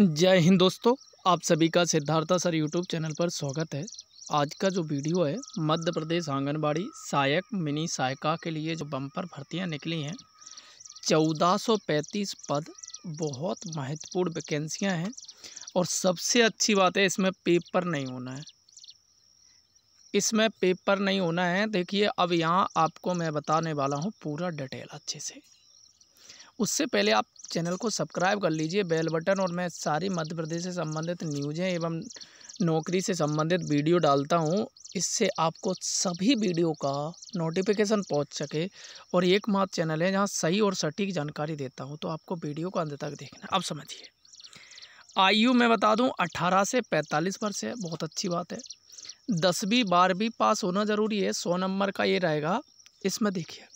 जय हिंद दोस्तों आप सभी का सिद्धार्था सर यूट्यूब चैनल पर स्वागत है आज का जो वीडियो है मध्य प्रदेश आंगनबाड़ी सहायक मिनी सहायिका के लिए जो बम्पर भर्तियां निकली हैं 1435 पद बहुत महत्वपूर्ण वैकेंसियां हैं और सबसे अच्छी बात है इसमें पेपर नहीं होना है इसमें पेपर नहीं होना है देखिए अब यहाँ आपको मैं बताने वाला हूँ पूरा डिटेल अच्छे से उससे पहले आप चैनल को सब्सक्राइब कर लीजिए बेल बटन और मैं सारी मध्य प्रदेश से संबंधित न्यूज़ें एवं नौकरी से संबंधित वीडियो डालता हूँ इससे आपको सभी वीडियो का नोटिफिकेशन पहुँच सके और एकमात्र चैनल है जहाँ सही और सटीक जानकारी देता हूँ तो आपको वीडियो को अंत तक देखना अब समझिए आयु मैं बता दूं 18 से 45 वर्ष है बहुत अच्छी बात है दसवीं बारहवीं पास होना ज़रूरी है सौ नंबर का ये रहेगा इसमें देखिए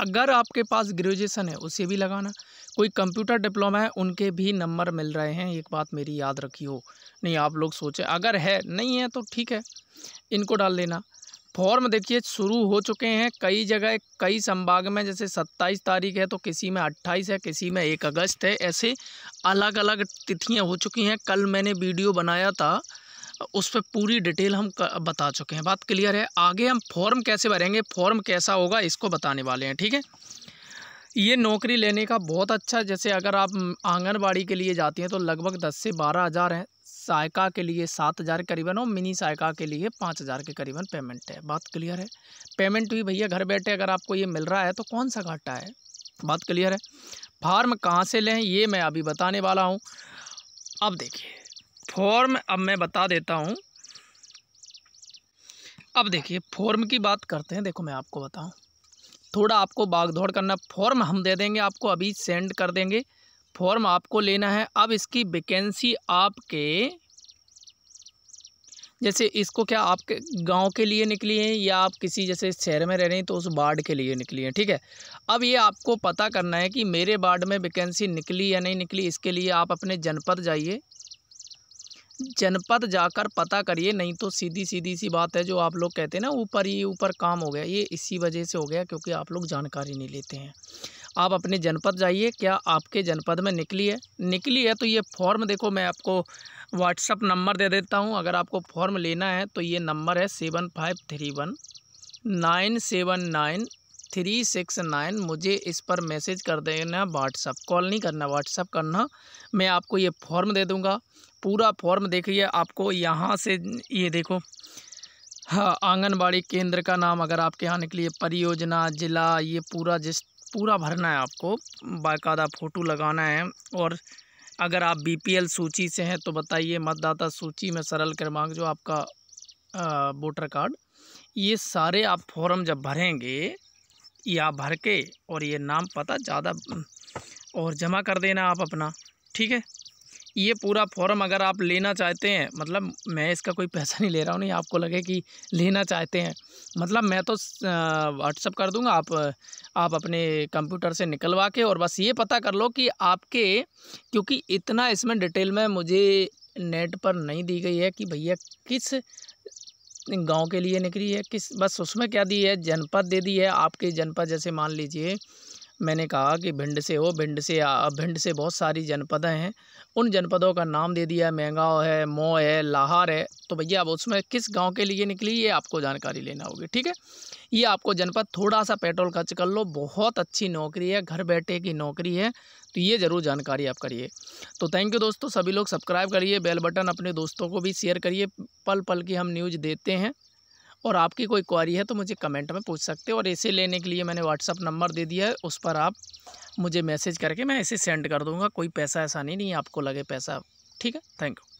अगर आपके पास ग्रेजुएशन है उसे भी लगाना कोई कंप्यूटर डिप्लोमा है उनके भी नंबर मिल रहे हैं एक बात मेरी याद रखी हो नहीं आप लोग सोचें अगर है नहीं है तो ठीक है इनको डाल लेना फॉर्म देखिए शुरू हो चुके हैं कई जगह कई संभाग में जैसे 27 तारीख है तो किसी में 28 है किसी में 1 अगस्त है ऐसे अलग अलग तिथियां हो चुकी हैं कल मैंने वीडियो बनाया था उस पर पूरी डिटेल हम बता चुके हैं बात क्लियर है आगे हम फॉर्म कैसे भरेंगे फॉर्म कैसा होगा इसको बताने वाले हैं ठीक है ये नौकरी लेने का बहुत अच्छा जैसे अगर आप आंगनबाड़ी के लिए जाती हैं तो लगभग दस से बारह हज़ार हैं सायका के लिए सात हज़ार करीबन और मिनी सायका के लिए पाँच हज़ार के करीबन पेमेंट है बात क्लियर है पेमेंट भी भैया घर बैठे अगर आपको ये मिल रहा है तो कौन सा घाटा है बात क्लियर है फार्म कहाँ से लें ये मैं अभी बताने वाला हूँ अब देखिए फॉर्म अब मैं बता देता हूँ अब देखिए फॉर्म की बात करते हैं देखो मैं आपको बताऊँ थोड़ा आपको भाग दौड़ करना फॉर्म हम दे देंगे आपको अभी सेंड कर देंगे फॉर्म आपको लेना है अब इसकी वैकेंसी आपके जैसे इसको क्या आपके गांव के लिए निकली है या आप किसी जैसे शहर में रह रहे हैं तो उस वार्ड के लिए निकली है ठीक है अब ये आपको पता करना है कि मेरे वार्ड में वैकेंसी निकली या नहीं निकली इसके लिए आप अपने जनपद जाइए जनपद जाकर पता करिए नहीं तो सीधी सीधी सी बात है जो आप लोग कहते हैं ना ऊपर ही ऊपर काम हो गया ये इसी वजह से हो गया क्योंकि आप लोग जानकारी नहीं लेते हैं आप अपने जनपद जाइए क्या आपके जनपद में निकली है निकली है तो ये फॉर्म देखो मैं आपको व्हाट्सअप नंबर दे देता हूँ अगर आपको फॉर्म लेना है तो ये नंबर है seven five three one nine seven nine three six nine मुझे इस पर मैसेज कर देना व्हाट्सअप कॉल नहीं करना व्हाट्सअप करना मैं आपको ये फॉर्म दे दूँगा पूरा फॉर्म देखिए आपको यहाँ से ये देखो हाँ आंगनबाड़ी केंद्र का नाम अगर आपके यहाँ निकली परियोजना जिला ये पूरा जिस पूरा भरना है आपको बाकायदा फ़ोटो लगाना है और अगर आप बीपीएल सूची से हैं तो बताइए मतदाता सूची में सरल क्रमांक जो आपका वोटर कार्ड ये सारे आप फॉर्म जब भरेंगे या भर के और ये नाम पता ज़्यादा और जमा कर देना आप अपना ठीक है ये पूरा फॉर्म अगर आप लेना चाहते हैं मतलब मैं इसका कोई पैसा नहीं ले रहा हूँ नहीं आपको लगे कि लेना चाहते हैं मतलब मैं तो व्हाट्सअप कर दूँगा आप आप अपने कंप्यूटर से निकलवा के और बस ये पता कर लो कि आपके क्योंकि इतना इसमें डिटेल में मुझे नेट पर नहीं दी गई है कि भैया किस गांव के लिए निकली है किस बस उसमें क्या दी है जनपद दे दी है आपके जनपद जैसे मान लीजिए मैंने कहा कि भिंड से हो भिंड से भिंड से बहुत सारी जनपदें हैं उन जनपदों का नाम दे दिया महंगाव है मो है लाहार है तो भैया अब उसमें किस गांव के लिए निकली ये आपको जानकारी लेना होगी ठीक है ये आपको जनपद थोड़ा सा पेट्रोल खर्च कर लो बहुत अच्छी नौकरी है घर बैठे की नौकरी है तो ये ज़रूर जानकारी आप करिए तो थैंक यू दोस्तों सभी लोग सब्सक्राइब करिए बेल बटन अपने दोस्तों को भी शेयर करिए पल पल की हम न्यूज़ देते हैं और आपकी कोई क्वारी है तो मुझे कमेंट में पूछ सकते हो और ऐसे लेने के लिए मैंने व्हाट्सअप नंबर दे दिया है उस पर आप मुझे मैसेज करके मैं ऐसे सेंड कर दूँगा कोई पैसा ऐसा नहीं नहीं आपको लगे पैसा ठीक है थैंक यू